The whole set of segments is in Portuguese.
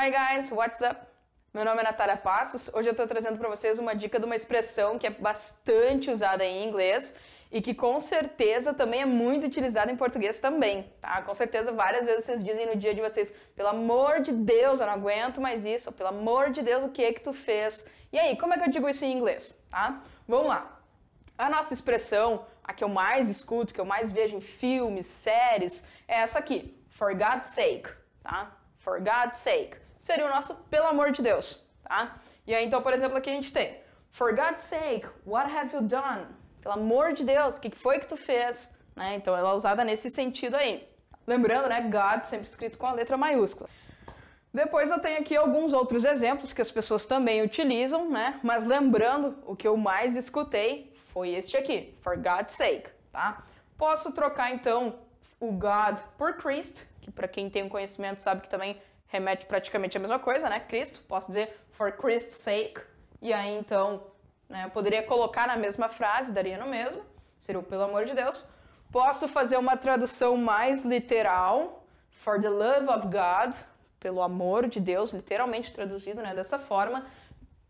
Hi guys, what's up? Meu nome é Natália Passos. Hoje eu estou trazendo para vocês uma dica de uma expressão que é bastante usada em inglês e que com certeza também é muito utilizada em português também, tá? Com certeza várias vezes vocês dizem no dia de vocês, pelo amor de Deus, eu não aguento mais isso, pelo amor de Deus, o que é que tu fez? E aí, como é que eu digo isso em inglês, tá? Vamos lá. A nossa expressão, a que eu mais escuto, que eu mais vejo em filmes, séries, é essa aqui, for God's sake, tá? For God's sake seria o nosso pelo amor de Deus, tá? E aí, então, por exemplo, aqui a gente tem For God's sake, what have you done? Pelo amor de Deus, o que foi que tu fez? Né? Então, ela é usada nesse sentido aí. Lembrando, né? God sempre escrito com a letra maiúscula. Depois eu tenho aqui alguns outros exemplos que as pessoas também utilizam, né? Mas lembrando, o que eu mais escutei foi este aqui, for God's sake, tá? Posso trocar então o God por Christ, que para quem tem um conhecimento sabe que também remete praticamente à mesma coisa, né? Cristo, posso dizer for Christ's sake. E aí então, né, eu poderia colocar na mesma frase, daria no mesmo, seria o pelo amor de Deus. Posso fazer uma tradução mais literal, for the love of God, pelo amor de Deus, literalmente traduzido né, dessa forma.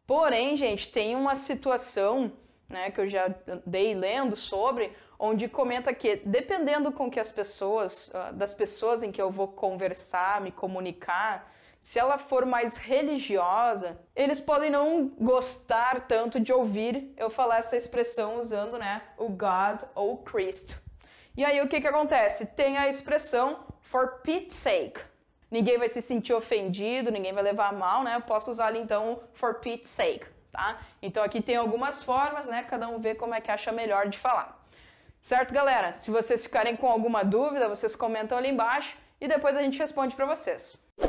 Porém, gente, tem uma situação né, que eu já dei lendo sobre, onde comenta que dependendo com que as pessoas, ah, das pessoas em que eu vou conversar, me comunicar, se ela for mais religiosa, eles podem não gostar tanto de ouvir eu falar essa expressão usando, né, o God ou Cristo. E aí o que que acontece? Tem a expressão for Pete's sake. Ninguém vai se sentir ofendido, ninguém vai levar a mal, né? Eu posso usar ali então for Pete's sake tá? Então aqui tem algumas formas, né? Cada um vê como é que acha melhor de falar. Certo, galera? Se vocês ficarem com alguma dúvida, vocês comentam ali embaixo e depois a gente responde para vocês.